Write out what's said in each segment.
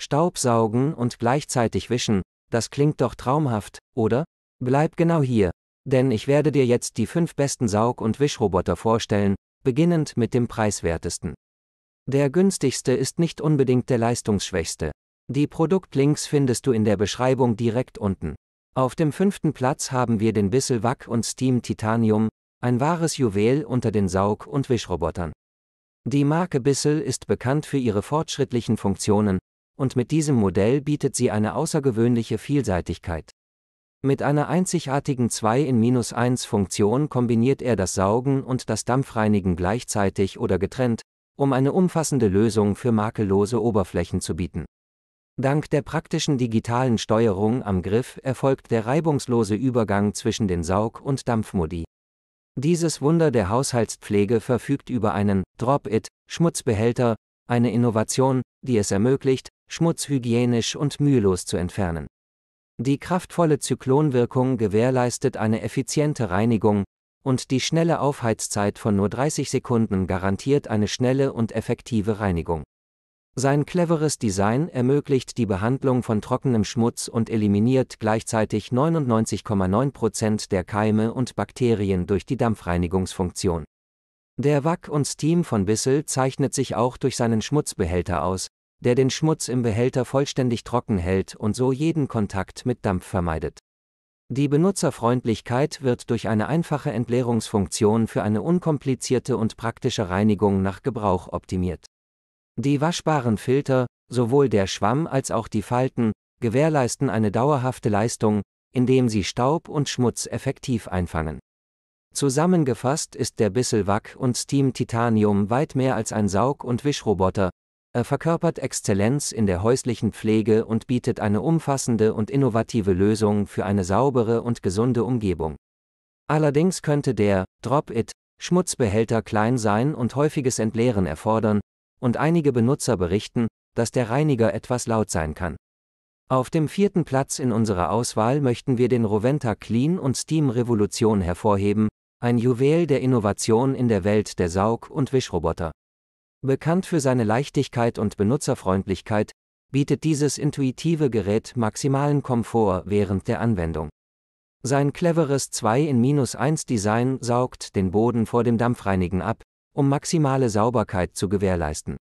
Staubsaugen und gleichzeitig wischen, das klingt doch traumhaft, oder? Bleib genau hier, denn ich werde dir jetzt die fünf besten Saug- und Wischroboter vorstellen, beginnend mit dem preiswertesten. Der günstigste ist nicht unbedingt der leistungsschwächste. Die Produktlinks findest du in der Beschreibung direkt unten. Auf dem fünften Platz haben wir den Wack und Steam Titanium, ein wahres Juwel unter den Saug- und Wischrobotern. Die Marke Bissell ist bekannt für ihre fortschrittlichen Funktionen, und mit diesem Modell bietet sie eine außergewöhnliche Vielseitigkeit. Mit einer einzigartigen 2 in 1 Funktion kombiniert er das Saugen und das Dampfreinigen gleichzeitig oder getrennt, um eine umfassende Lösung für makellose Oberflächen zu bieten. Dank der praktischen digitalen Steuerung am Griff erfolgt der reibungslose Übergang zwischen den Saug- und Dampfmodi. Dieses Wunder der Haushaltspflege verfügt über einen Drop-It-Schmutzbehälter, eine Innovation, die es ermöglicht, Schmutz hygienisch und mühelos zu entfernen. Die kraftvolle Zyklonwirkung gewährleistet eine effiziente Reinigung, und die schnelle Aufheizzeit von nur 30 Sekunden garantiert eine schnelle und effektive Reinigung. Sein cleveres Design ermöglicht die Behandlung von trockenem Schmutz und eliminiert gleichzeitig 99,9% der Keime und Bakterien durch die Dampfreinigungsfunktion. Der Wack und Steam von Bissell zeichnet sich auch durch seinen Schmutzbehälter aus, der den Schmutz im Behälter vollständig trocken hält und so jeden Kontakt mit Dampf vermeidet. Die Benutzerfreundlichkeit wird durch eine einfache Entleerungsfunktion für eine unkomplizierte und praktische Reinigung nach Gebrauch optimiert. Die waschbaren Filter, sowohl der Schwamm als auch die Falten, gewährleisten eine dauerhafte Leistung, indem sie Staub und Schmutz effektiv einfangen. Zusammengefasst ist der Wack und Steam Titanium weit mehr als ein Saug- und Wischroboter, er verkörpert Exzellenz in der häuslichen Pflege und bietet eine umfassende und innovative Lösung für eine saubere und gesunde Umgebung. Allerdings könnte der Drop-It Schmutzbehälter klein sein und häufiges Entleeren erfordern, und einige Benutzer berichten, dass der Reiniger etwas laut sein kann. Auf dem vierten Platz in unserer Auswahl möchten wir den Roventa Clean und Steam Revolution hervorheben, ein Juwel der Innovation in der Welt der Saug- und Wischroboter. Bekannt für seine Leichtigkeit und Benutzerfreundlichkeit, bietet dieses intuitive Gerät maximalen Komfort während der Anwendung. Sein cleveres 2 in 1 Design saugt den Boden vor dem Dampfreinigen ab, um maximale Sauberkeit zu gewährleisten.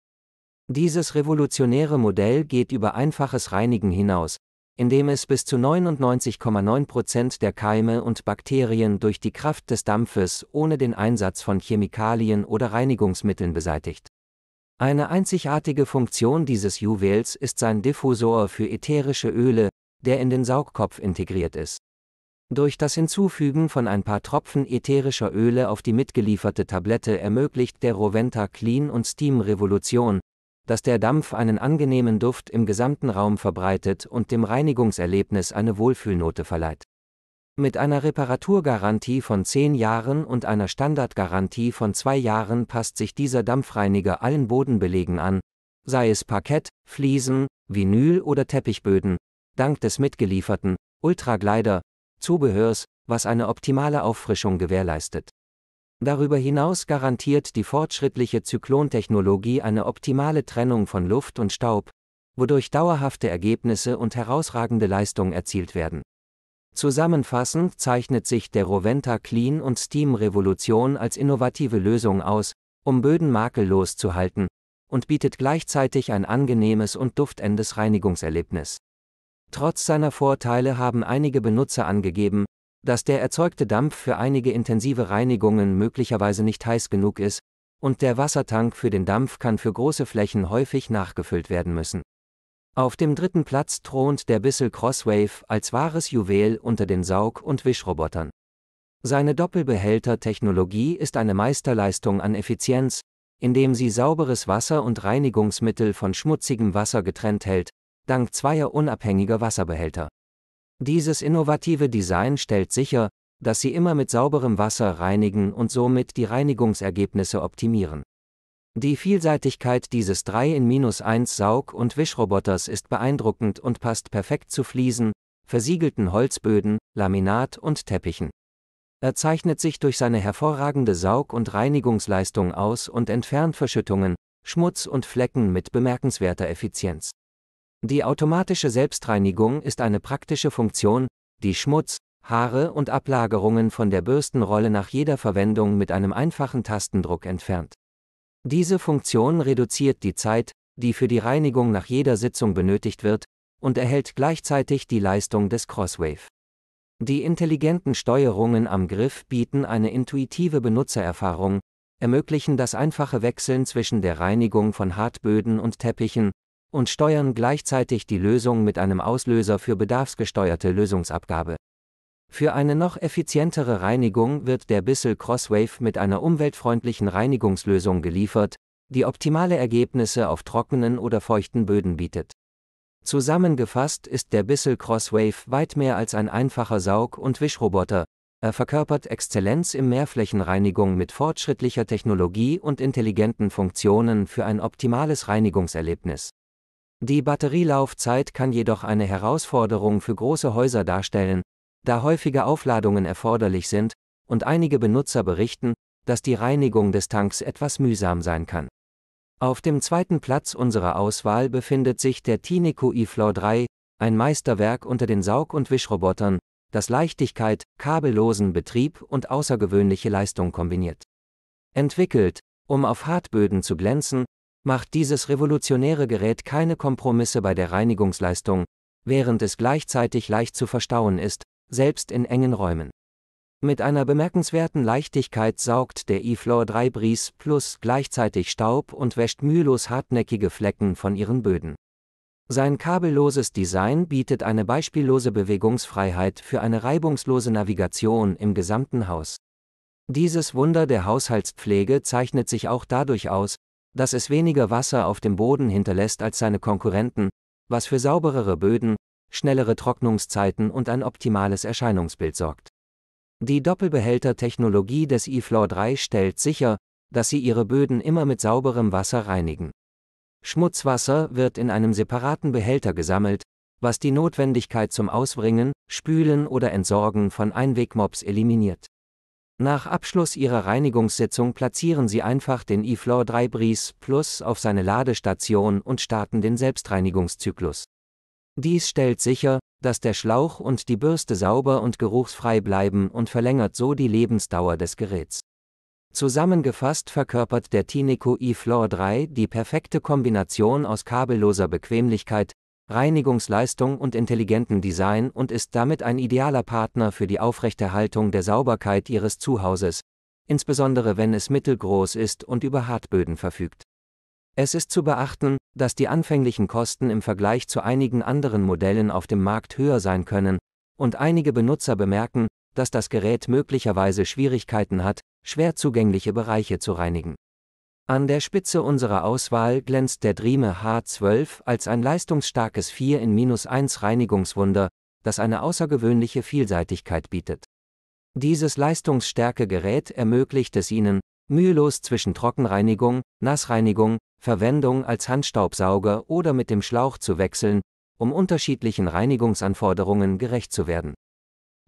Dieses revolutionäre Modell geht über einfaches Reinigen hinaus, indem es bis zu 99,9% der Keime und Bakterien durch die Kraft des Dampfes ohne den Einsatz von Chemikalien oder Reinigungsmitteln beseitigt. Eine einzigartige Funktion dieses Juwels ist sein Diffusor für ätherische Öle, der in den Saugkopf integriert ist. Durch das Hinzufügen von ein paar Tropfen ätherischer Öle auf die mitgelieferte Tablette ermöglicht der Roventa Clean und Steam Revolution, dass der Dampf einen angenehmen Duft im gesamten Raum verbreitet und dem Reinigungserlebnis eine Wohlfühlnote verleiht. Mit einer Reparaturgarantie von 10 Jahren und einer Standardgarantie von 2 Jahren passt sich dieser Dampfreiniger allen Bodenbelegen an, sei es Parkett, Fliesen, Vinyl oder Teppichböden, dank des mitgelieferten Ultraglider Zubehörs, was eine optimale Auffrischung gewährleistet. Darüber hinaus garantiert die fortschrittliche Zyklontechnologie eine optimale Trennung von Luft und Staub, wodurch dauerhafte Ergebnisse und herausragende Leistung erzielt werden. Zusammenfassend zeichnet sich der Roventa Clean und Steam Revolution als innovative Lösung aus, um Böden makellos zu halten, und bietet gleichzeitig ein angenehmes und duftendes Reinigungserlebnis. Trotz seiner Vorteile haben einige Benutzer angegeben, dass der erzeugte Dampf für einige intensive Reinigungen möglicherweise nicht heiß genug ist, und der Wassertank für den Dampf kann für große Flächen häufig nachgefüllt werden müssen. Auf dem dritten Platz thront der Bissell Crosswave als wahres Juwel unter den Saug- und Wischrobotern. Seine Doppelbehälter-Technologie ist eine Meisterleistung an Effizienz, indem sie sauberes Wasser und Reinigungsmittel von schmutzigem Wasser getrennt hält, dank zweier unabhängiger Wasserbehälter. Dieses innovative Design stellt sicher, dass sie immer mit sauberem Wasser reinigen und somit die Reinigungsergebnisse optimieren. Die Vielseitigkeit dieses 3 in 1 Saug- und Wischroboters ist beeindruckend und passt perfekt zu Fliesen, versiegelten Holzböden, Laminat und Teppichen. Er zeichnet sich durch seine hervorragende Saug- und Reinigungsleistung aus und entfernt Verschüttungen, Schmutz und Flecken mit bemerkenswerter Effizienz. Die automatische Selbstreinigung ist eine praktische Funktion, die Schmutz, Haare und Ablagerungen von der Bürstenrolle nach jeder Verwendung mit einem einfachen Tastendruck entfernt. Diese Funktion reduziert die Zeit, die für die Reinigung nach jeder Sitzung benötigt wird, und erhält gleichzeitig die Leistung des Crosswave. Die intelligenten Steuerungen am Griff bieten eine intuitive Benutzererfahrung, ermöglichen das einfache Wechseln zwischen der Reinigung von Hartböden und Teppichen und steuern gleichzeitig die Lösung mit einem Auslöser für bedarfsgesteuerte Lösungsabgabe. Für eine noch effizientere Reinigung wird der Bissell Crosswave mit einer umweltfreundlichen Reinigungslösung geliefert, die optimale Ergebnisse auf trockenen oder feuchten Böden bietet. Zusammengefasst ist der Bissell Crosswave weit mehr als ein einfacher Saug- und Wischroboter, er verkörpert Exzellenz im Mehrflächenreinigung mit fortschrittlicher Technologie und intelligenten Funktionen für ein optimales Reinigungserlebnis. Die Batterielaufzeit kann jedoch eine Herausforderung für große Häuser darstellen, da häufige Aufladungen erforderlich sind, und einige Benutzer berichten, dass die Reinigung des Tanks etwas mühsam sein kann. Auf dem zweiten Platz unserer Auswahl befindet sich der Tineco iFlow 3, ein Meisterwerk unter den Saug- und Wischrobotern, das Leichtigkeit, kabellosen Betrieb und außergewöhnliche Leistung kombiniert. Entwickelt, um auf Hartböden zu glänzen, macht dieses revolutionäre Gerät keine Kompromisse bei der Reinigungsleistung, während es gleichzeitig leicht zu verstauen ist, selbst in engen Räumen. Mit einer bemerkenswerten Leichtigkeit saugt der eFloor 3 Breeze Plus gleichzeitig Staub und wäscht mühelos hartnäckige Flecken von ihren Böden. Sein kabelloses Design bietet eine beispiellose Bewegungsfreiheit für eine reibungslose Navigation im gesamten Haus. Dieses Wunder der Haushaltspflege zeichnet sich auch dadurch aus, dass es weniger Wasser auf dem Boden hinterlässt als seine Konkurrenten, was für sauberere Böden, schnellere Trocknungszeiten und ein optimales Erscheinungsbild sorgt. Die Doppelbehälter-Technologie des iFloor 3 stellt sicher, dass Sie Ihre Böden immer mit sauberem Wasser reinigen. Schmutzwasser wird in einem separaten Behälter gesammelt, was die Notwendigkeit zum Ausbringen, Spülen oder Entsorgen von Einwegmops eliminiert. Nach Abschluss Ihrer Reinigungssitzung platzieren Sie einfach den eFloor 3 Breeze Plus auf seine Ladestation und starten den Selbstreinigungszyklus. Dies stellt sicher, dass der Schlauch und die Bürste sauber und geruchsfrei bleiben und verlängert so die Lebensdauer des Geräts. Zusammengefasst verkörpert der Tineco eFloor 3 die perfekte Kombination aus kabelloser Bequemlichkeit, Reinigungsleistung und intelligentem Design und ist damit ein idealer Partner für die Aufrechterhaltung der Sauberkeit Ihres Zuhauses, insbesondere wenn es mittelgroß ist und über Hartböden verfügt. Es ist zu beachten, dass die anfänglichen Kosten im Vergleich zu einigen anderen Modellen auf dem Markt höher sein können, und einige Benutzer bemerken, dass das Gerät möglicherweise Schwierigkeiten hat, schwer zugängliche Bereiche zu reinigen. An der Spitze unserer Auswahl glänzt der Drieme H12 als ein leistungsstarkes 4 in 1 Reinigungswunder, das eine außergewöhnliche Vielseitigkeit bietet. Dieses leistungsstärke Gerät ermöglicht es Ihnen, mühelos zwischen Trockenreinigung, Nassreinigung, Verwendung als Handstaubsauger oder mit dem Schlauch zu wechseln, um unterschiedlichen Reinigungsanforderungen gerecht zu werden.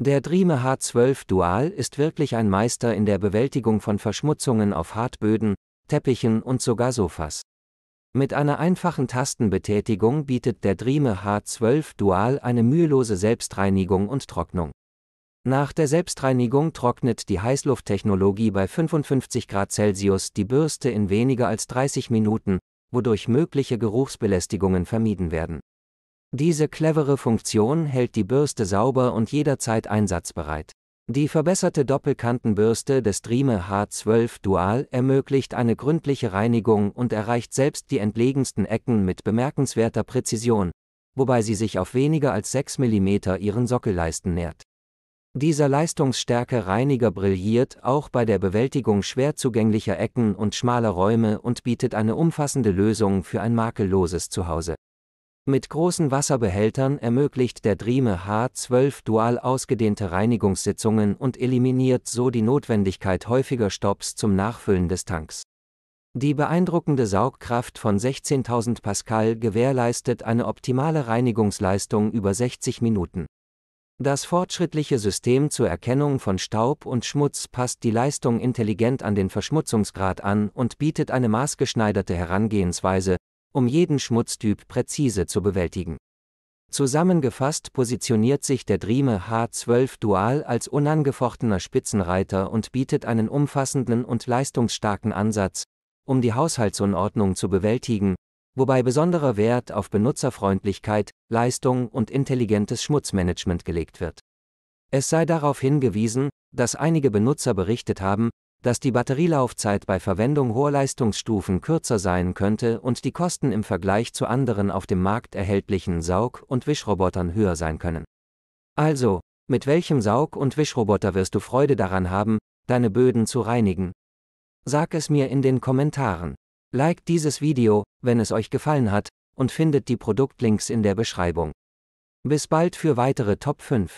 Der Drieme H12 Dual ist wirklich ein Meister in der Bewältigung von Verschmutzungen auf Hartböden, Teppichen und sogar Sofas. Mit einer einfachen Tastenbetätigung bietet der Drieme H12 Dual eine mühelose Selbstreinigung und Trocknung. Nach der Selbstreinigung trocknet die Heißlufttechnologie bei 55 Grad Celsius die Bürste in weniger als 30 Minuten, wodurch mögliche Geruchsbelästigungen vermieden werden. Diese clevere Funktion hält die Bürste sauber und jederzeit einsatzbereit. Die verbesserte Doppelkantenbürste des Drieme H12 Dual ermöglicht eine gründliche Reinigung und erreicht selbst die entlegensten Ecken mit bemerkenswerter Präzision, wobei sie sich auf weniger als 6 mm ihren Sockelleisten nähert. Dieser leistungsstärke Reiniger brilliert auch bei der Bewältigung schwer zugänglicher Ecken und schmaler Räume und bietet eine umfassende Lösung für ein makelloses Zuhause. Mit großen Wasserbehältern ermöglicht der Drieme H12 dual ausgedehnte Reinigungssitzungen und eliminiert so die Notwendigkeit häufiger Stops zum Nachfüllen des Tanks. Die beeindruckende Saugkraft von 16.000 Pascal gewährleistet eine optimale Reinigungsleistung über 60 Minuten. Das fortschrittliche System zur Erkennung von Staub und Schmutz passt die Leistung intelligent an den Verschmutzungsgrad an und bietet eine maßgeschneiderte Herangehensweise, um jeden Schmutztyp präzise zu bewältigen. Zusammengefasst positioniert sich der Drieme H12 Dual als unangefochtener Spitzenreiter und bietet einen umfassenden und leistungsstarken Ansatz, um die Haushaltsunordnung zu bewältigen, wobei besonderer Wert auf Benutzerfreundlichkeit, Leistung und intelligentes Schmutzmanagement gelegt wird. Es sei darauf hingewiesen, dass einige Benutzer berichtet haben, dass die Batterielaufzeit bei Verwendung hoher Leistungsstufen kürzer sein könnte und die Kosten im Vergleich zu anderen auf dem Markt erhältlichen Saug- und Wischrobotern höher sein können. Also, mit welchem Saug- und Wischroboter wirst du Freude daran haben, deine Böden zu reinigen? Sag es mir in den Kommentaren. Liked dieses Video, wenn es euch gefallen hat, und findet die Produktlinks in der Beschreibung. Bis bald für weitere Top 5.